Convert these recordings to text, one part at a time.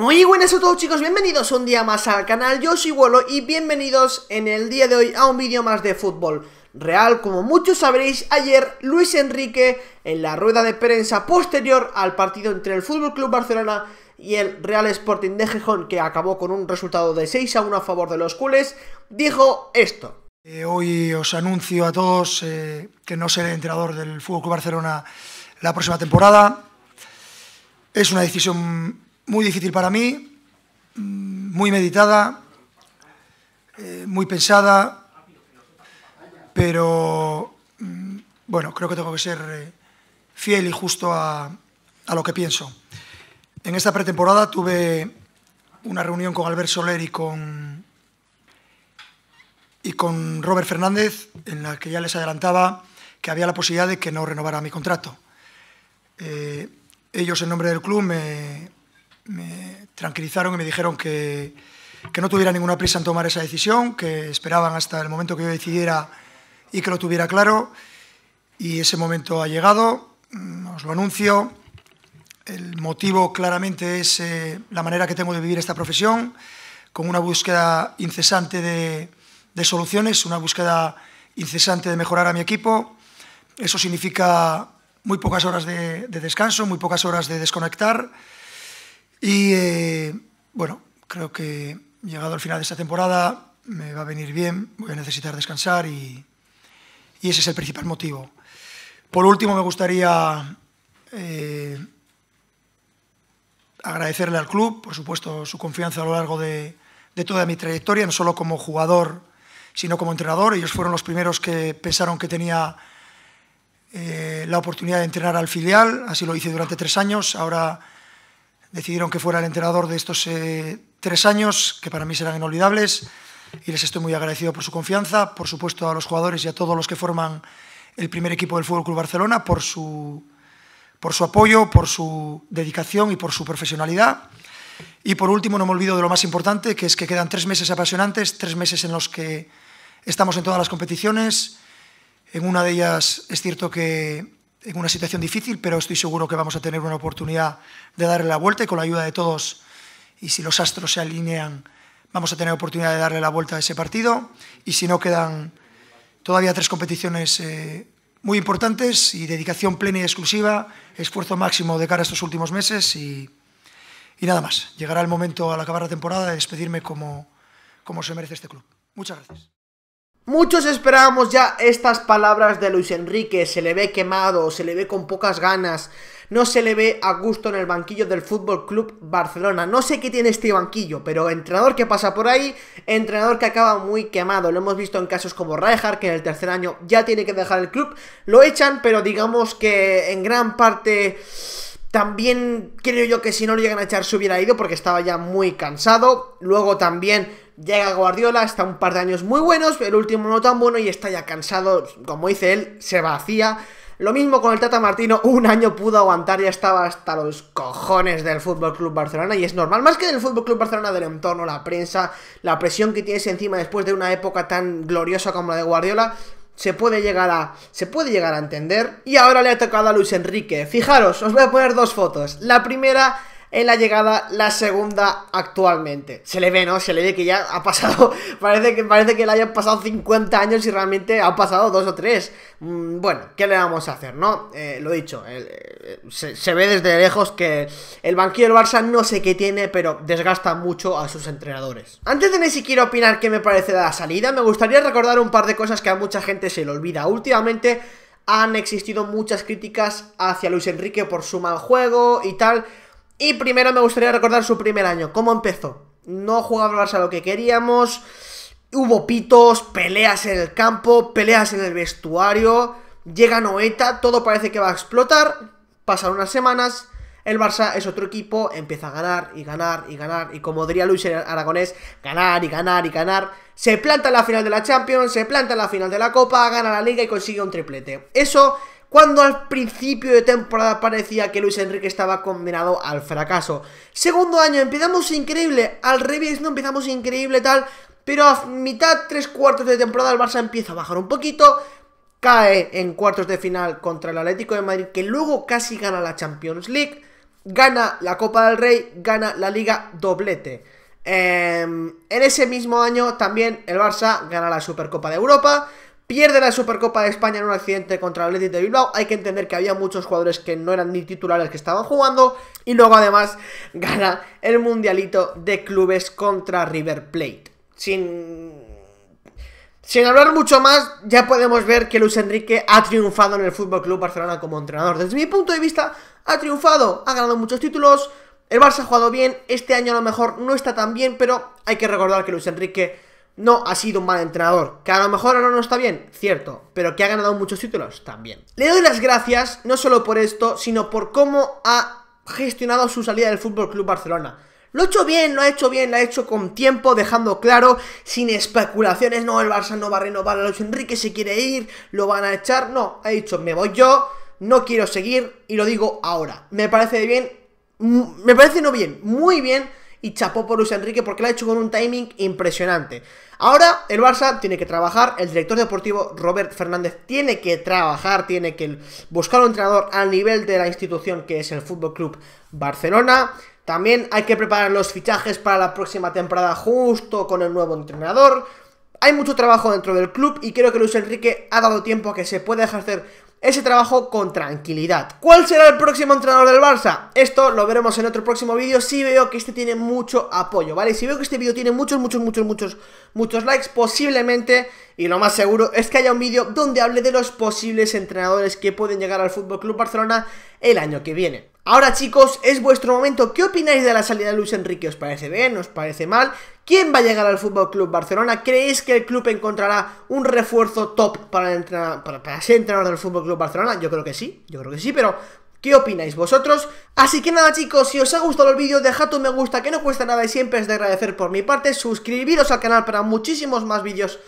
Muy buenas a todos chicos, bienvenidos un día más al canal, yo soy Wolo y bienvenidos en el día de hoy a un vídeo más de fútbol real. Como muchos sabréis, ayer Luis Enrique en la rueda de prensa posterior al partido entre el Fútbol Club Barcelona y el Real Sporting de Gijón, que acabó con un resultado de 6 a 1 a favor de los culés, dijo esto. Eh, hoy os anuncio a todos eh, que no seré entrenador del Fútbol Barcelona la próxima temporada. Es una decisión muy difícil para mí, mm, muy meditada, eh, muy pensada, pero mm, bueno, creo que tengo que ser eh, fiel y justo a, lo que pienso. En esta pretemporada tuve una reunión con Albert Soler y con, y con Robert Fernández, en la que ya les adelantaba que había la posibilidad de que no renovara mi contrato. Eh, ellos, en nombre del club, me, me tranquilizaron y me dijeron que, no tuviera ninguna prisa en tomar esa decisión, que esperaban hasta el momento que yo decidiera y que lo tuviera claro. Y ese momento ha llegado, mm, os lo anuncio. El motivo claramente es eh, la manera que tengo de vivir esta profesión, con una búsqueda incesante de, soluciones, una búsqueda incesante de mejorar a mi equipo. Eso significa muy pocas horas de descanso, muy pocas horas de desconectar. Y eh, bueno, creo que llegado al final de esta temporada me va a venir bien, voy a necesitar descansar y, ese es el principal motivo. Por último, me gustaría eh, agradecerle al club, por supuesto, su confianza a lo largo de, toda mi trayectoria, no solo como jugador, sino como entrenador. Ellos fueron los primeros que pensaron que tenía eh, la oportunidad de entrenar al filial, así lo hice durante tres años. Ahora decidieron que fuera el entrenador de estos eh, tres años, que para mí serán inolvidables, y les estoy muy agradecido por su confianza, por supuesto a los jugadores y a todos los que forman el primer equipo del Fútbol Club Barcelona por su, por su apoyo, por su dedicación y por su profesionalidad. Y por último, no me olvido de lo más importante, que es que quedan tres meses apasionantes, tres meses en los que estamos en todas las competiciones. En una de ellas es cierto que en una situación difícil, pero estoy seguro que vamos a tener una oportunidad de darle la vuelta y con la ayuda de todos, y si los astros se alinean, vamos a tener oportunidad de darle la vuelta a ese partido. Y si no, quedan todavía tres competiciones eh, muy importantes y dedicación plena y exclusiva, esfuerzo máximo de cara a estos últimos meses y, y nada más. Llegará el momento al acabar la temporada de despedirme como, como se merece este club. Muchas gracias. Muchos esperábamos ya estas palabras de Luis Enrique, se le ve quemado, se le ve con pocas ganas, no se le ve a gusto en el banquillo del Fútbol Club Barcelona. No sé qué tiene este banquillo, pero entrenador que pasa por ahí, entrenador que acaba muy quemado. Lo hemos visto en casos como Rijkaard, que en el tercer año ya tiene que dejar el club, lo echan, pero digamos que en gran parte también creo yo que si no lo llegan a echar se hubiera ido porque estaba ya muy cansado. Luego también Llega Guardiola, está un par de años muy buenos, el último no tan bueno y está ya cansado, como dice él, se vacía. Lo mismo con el Tata Martino, un año pudo aguantar, ya estaba hasta los cojones del Fútbol Club Barcelona y es normal, más que del Fútbol Club Barcelona, del entorno, la prensa, la presión que tienes encima después de una época tan gloriosa como la de Guardiola, se puede llegar a se puede llegar a entender y ahora le ha tocado a Luis Enrique. Fijaros, os voy a poner dos fotos. La primera en la llegada, la segunda actualmente. Se le ve, ¿no? Se le ve que ya ha pasado, parece que, parece que le hayan pasado 50 años y realmente ha pasado dos o tres. Mm, bueno, ¿qué le vamos a hacer, no? Eh, lo dicho, eh, se, ve desde lejos que el banquillo del Barça no sé qué tiene, pero desgasta mucho a sus entrenadores. Antes de ni siquiera opinar qué me parece la salida, me gustaría recordar un par de cosas que a mucha gente se le olvida. Últimamente han existido muchas críticas hacia Luis Enrique por su mal juego y tal. Y primero me gustaría recordar su primer año, cómo empezó. No jugaba el Barça lo que queríamos, hubo pitos, peleas en el campo, peleas en el vestuario, llega Noeta, todo parece que va a explotar, pasan unas semanas, el Barça es otro equipo, empieza a ganar y ganar y ganar, y como diría Luis Aragonés, ganar y ganar y ganar, se planta en la final de la Champions, se planta en la final de la Copa, gana la Liga y consigue un triplete. Eso cuando al principio de temporada parecía que Luis Enrique estaba condenado al fracaso. Segundo año, empezamos increíble, al revés, no empezamos increíble tal, pero a mitad, tres cuartos de temporada el Barça empieza a bajar un poquito, cae en cuartos de final contra el Atlético de Madrid, que luego casi gana la Champions League, gana la Copa del Rey, gana la Liga doblete. Em, en ese mismo año también el Barça gana la Supercopa de Europa, Pierde la Supercopa de España en un accidente contra el Athletic de Bilbao. Hay que entender que había muchos jugadores que no eran ni titulares que estaban jugando. Y luego además gana el Mundialito de Clubes contra River Plate. Sin... Sin hablar mucho más, ya podemos ver que Luis Enrique ha triunfado en el Fútbol Club Barcelona como entrenador. Desde mi punto de vista, ha triunfado, ha ganado muchos títulos. El Barça ha jugado bien, este año a lo mejor no está tan bien, pero hay que recordar que Luis Enrique no ha sido un mal entrenador. Que a lo mejor ahora no está bien, cierto, pero que ha ganado muchos títulos también. Le doy las gracias no solo por esto, sino por cómo ha gestionado su salida del Fútbol Club Barcelona. Lo ha hecho bien, lo ha hecho bien, lo ha hecho con tiempo, dejando claro, sin especulaciones, no, el Barça no va a renovar a Luis Enrique, se quiere ir, lo van a echar, no, ha dicho, me voy yo, no quiero seguir y lo digo ahora. Me parece bien, me parece no bien, muy bien y chapó por Luis Enrique porque lo ha hecho con un timing impresionante. Ahora el Barça tiene que trabajar, el director deportivo Robert Fernández tiene que trabajar, tiene que buscar un entrenador al nivel de la institución que es el Fútbol Club Barcelona. También hay que preparar los fichajes para la próxima temporada justo con el nuevo entrenador. Hay mucho trabajo dentro del club y creo que Luis Enrique ha dado tiempo a que se pueda ejercer ese trabajo con tranquilidad. ¿Cuál será el próximo entrenador del Barça? Esto lo veremos en otro próximo vídeo si veo que este tiene mucho apoyo, ¿vale? Si veo que este vídeo tiene muchos, muchos, muchos, muchos, muchos likes, posiblemente, y lo más seguro, es que haya un vídeo donde hable de los posibles entrenadores que pueden llegar al FC Barcelona el año que viene. Ahora chicos, es vuestro momento. ¿Qué opináis de la salida de Luis Enrique? ¿Os parece bien? ¿Os parece mal? ¿Quién va a llegar al Fútbol Club Barcelona? ¿Creéis que el club encontrará un refuerzo top para, para, ser entrenador del Fútbol Club Barcelona? Yo creo que sí, yo creo que sí, pero ¿Qué opináis vosotros? Así que nada chicos, si os ha gustado el vídeo dejad un me gusta que no cuesta nada y siempre es de agradecer por mi parte, suscribiros al canal para muchísimos más vídeos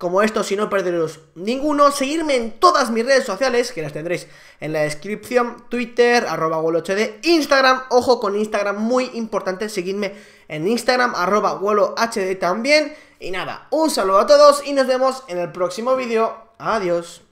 como esto, si no perderos ninguno. Seguirme en todas mis redes sociales, que las tendréis en la descripción. Twitter, arroba hd. Instagram, ojo con Instagram, muy importante. Seguidme en Instagram, arroba hd también. Y nada, un saludo a todos y nos vemos en el próximo vídeo. Adiós.